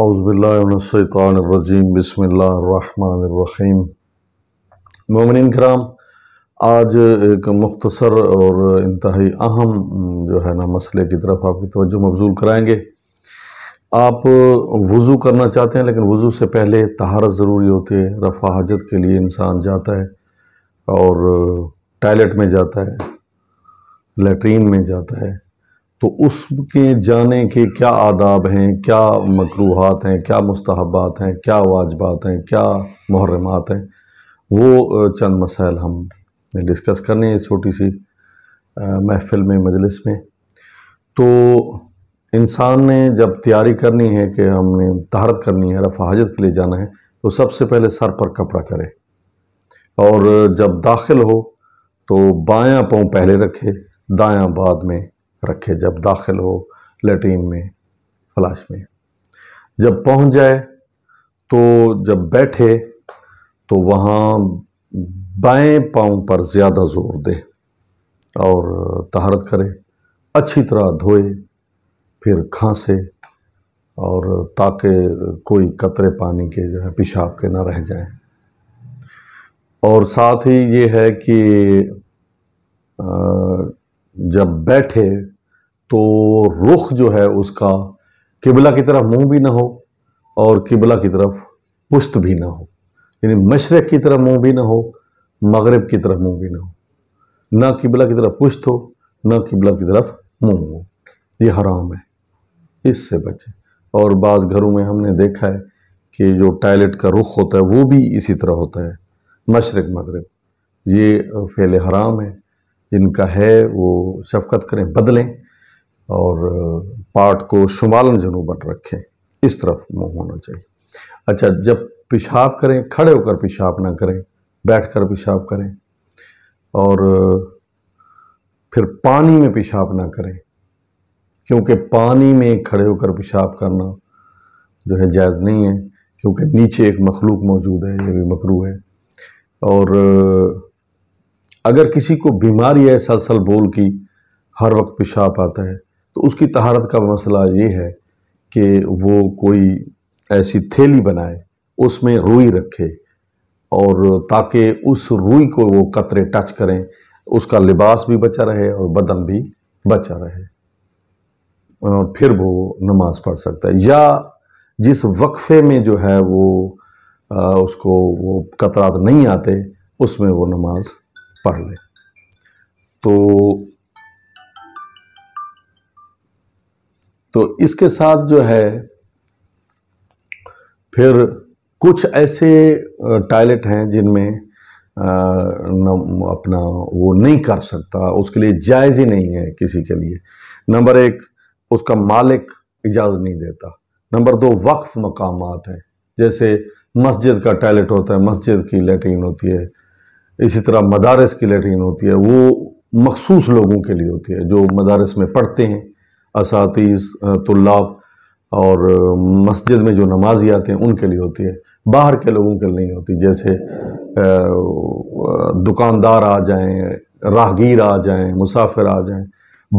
अज़बिल्लाशैतरजीम बसमीम ममिन कराम आज एक मुख्तसर और इंतहाई अहम जो है ना मसले की तरफ आपकी तवज्जो मबजूल कराएँगे आप वज़ू करना चाहते हैं लेकिन वज़ू से पहले तहारत ज़रूरी होती है रफ़ा हजत के लिए इंसान जाता है और टॉयलेट में जाता है लेट्रीन में जाता है तो उसके जाने के क्या आदाब हैं क्या मकरूहत हैं क्या मुस्तबात हैं क्या वाजबात हैं क्या मुहरमात हैं वो चंद मसाइल हम डिस्कस करने हैं छोटी सी महफिल में मजलिस में तो इंसान ने जब तैयारी करनी है कि हमने तहारत करनी है रफा हाजत के लिए जाना है तो सबसे पहले सर पर कपड़ा करे और जब दाखिल हो तो बायां पाँव पहले रखे दायां बाद में रखे जब दाखिल हो लेट्रीन में फ्लाश में जब पहुंच जाए तो जब बैठे तो वहाँ बाएं पाँव पर ज़्यादा ज़ोर दे और तहारत करे अच्छी तरह धोए फिर खांसे और ताकि कोई कतरे पानी के जो है पेशाब के ना रह जाए और साथ ही ये है कि आ, जब बैठे तो रुख जो है उसका किबला की तरफ मुंह भी ना हो और किबला की तरफ पुश्त भी ना हो यानी मशरक़ की तरफ मुंह भी ना हो मगरब की तरफ मुंह भी ना हो ना किबला की तरफ पुश्त हो ना किबला की तरफ मुंह हो ये हराम है इससे बचें और बाज़ घरों में हमने देखा है कि जो टॉयलेट का रुख होता है वो भी इसी तरह होता है मशरक़ मगरब ये फेले हराम है जिनका है वो शफकत करें बदलें और पार्ट को शुमालन जनूबन रखें इस तरफ मुँह होना चाहिए अच्छा जब पेशाब करें खड़े होकर पेशाब ना करें बैठ कर पेशाब करें और फिर पानी में पेशाब ना करें क्योंकि पानी में खड़े होकर पेशाब करना जो है जायज़ नहीं है क्योंकि नीचे एक मखलूक मौजूद है ये भी मकरू है और अगर किसी को बीमारी है सलसल बोल की हर वक्त पेशाब आता है तो उसकी तहारत का मसला ये है कि वो कोई ऐसी थैली बनाए उसमें रुई रखे और ताकि उस रुई को वो कतरे टच करें उसका लिबास भी बचा रहे और बदन भी बचा रहे और फिर वो नमाज पढ़ सकता है या जिस वक्फे में जो है वो आ, उसको वो कतरात नहीं आते उसमें वो नमाज़ पढ़ लें तो तो इसके साथ जो है फिर कुछ ऐसे टॉयलेट हैं जिनमें अपना वो नहीं कर सकता उसके लिए जायज़ ही नहीं है किसी के लिए नंबर एक उसका मालिक इजाज़त नहीं देता नंबर दो वक्फ मकाम हैं जैसे मस्जिद का टॉयलेट होता है मस्जिद की लेटरिन होती है इसी तरह मदारस की लेटरिन होती है वो मखसूस लोगों के लिए होती है जो मदारस में पढ़ते हैं असातीस तलाब और मस्जिद में जो नमाजी आते हैं उनके लिए होती है बाहर के लोगों के लिए नहीं होती जैसे दुकानदार आ जाएं राहगीर आ जाएं मुसाफिर आ जाएं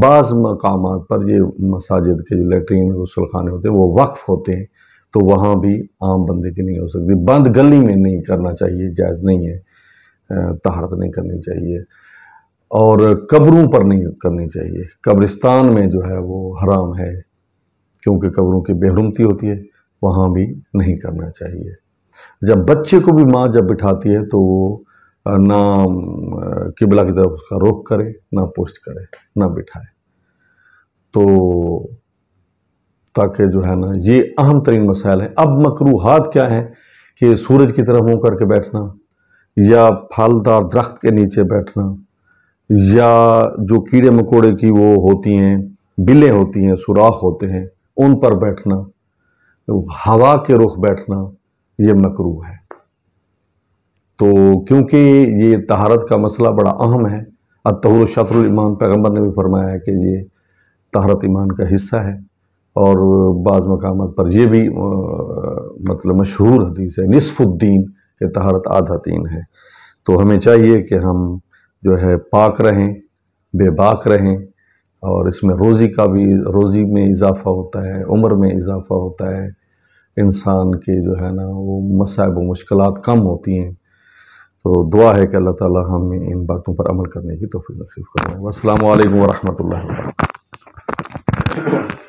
बाज़ मकाम पर ये मसाजिद के जो लेटरिन गसलखाने होते हैं वो वक्फ़ होते हैं तो वहाँ भी आम बंदे की नहीं हो सकती बंद गली में नहीं करना चाहिए जायज़ नहीं है तहारत नहीं करनी चाहिए और कब्रों पर नहीं करनी चाहिए कब्रिस्तान में जो है वो हराम है क्योंकि कब्रों की बेहरमती होती है वहाँ भी नहीं करना चाहिए जब बच्चे को भी माँ जब बिठाती है तो वो ना किबला की तरफ उसका रोक करे ना पोस्ट करे ना बिठाए तो ताकि जो है ना ये अहम तरीन मसाइल है अब मकरूहत क्या है कि सूरज की तरफ मुंह करके बैठना या फलदार दरख्त के नीचे बैठना या जो कीड़े मकोड़े की वो होती हैं बिलें होती हैं सुराख होते हैं उन पर बैठना हवा के रुख बैठना ये मकरू है तो क्योंकि ये तहारत का मसला बड़ा अहम है अतहर शतरमान पैगम्बर ने भी फरमाया है कि ये तहारत ईमान का हिस्सा है और बाज़ मकाम पर यह भी मतलब मशहूर हदीस है नसफ़ुद्दीन कि तहारत आधा तीन है तो हमें चाहिए कि हम जो है पाक रहें बेबाक रहें और इसमें रोज़ी का भी रोज़ी में इजाफ़ा होता है उम्र में इजाफ़ा होता है इंसान के जो है ना वो मसाइब व मुश्किल कम होती हैं तो दुआ है कि अल्लाह ताला हमें इन बातों पर अमल करने की तोफ़ी नसीब करें असल वरहमल वर्क